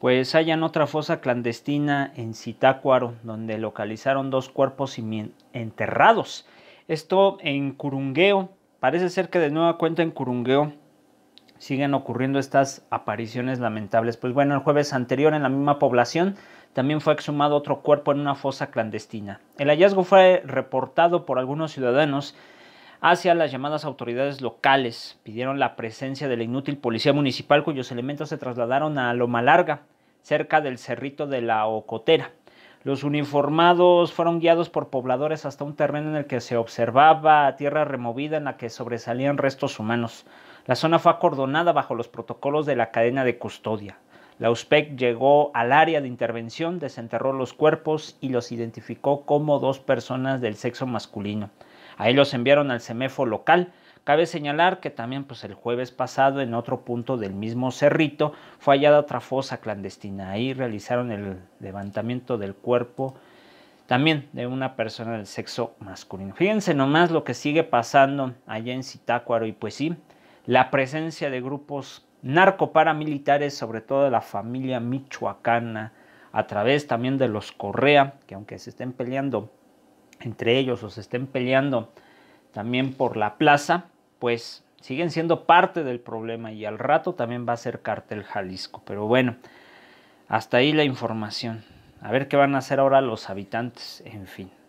pues hallan otra fosa clandestina en Zitácuaro, donde localizaron dos cuerpos enterrados. Esto en Curungueo, parece ser que de nueva cuenta en Curungueo siguen ocurriendo estas apariciones lamentables. Pues bueno, el jueves anterior en la misma población también fue exhumado otro cuerpo en una fosa clandestina. El hallazgo fue reportado por algunos ciudadanos hacia las llamadas autoridades locales. Pidieron la presencia de la inútil policía municipal cuyos elementos se trasladaron a Loma Larga, cerca del cerrito de la Ocotera. Los uniformados fueron guiados por pobladores hasta un terreno en el que se observaba tierra removida en la que sobresalían restos humanos. La zona fue acordonada bajo los protocolos de la cadena de custodia. La USPEC llegó al área de intervención, desenterró los cuerpos y los identificó como dos personas del sexo masculino. Ahí los enviaron al CEMEFO local. Cabe señalar que también pues, el jueves pasado en otro punto del mismo cerrito fue hallada otra fosa clandestina. Ahí realizaron el levantamiento del cuerpo también de una persona del sexo masculino. Fíjense nomás lo que sigue pasando allá en Zitácuaro y pues sí, la presencia de grupos narcoparamilitares, sobre todo de la familia michoacana, a través también de los Correa, que aunque se estén peleando entre ellos o se estén peleando también por la plaza, pues siguen siendo parte del problema y al rato también va a ser cartel Jalisco. Pero bueno, hasta ahí la información. A ver qué van a hacer ahora los habitantes, en fin.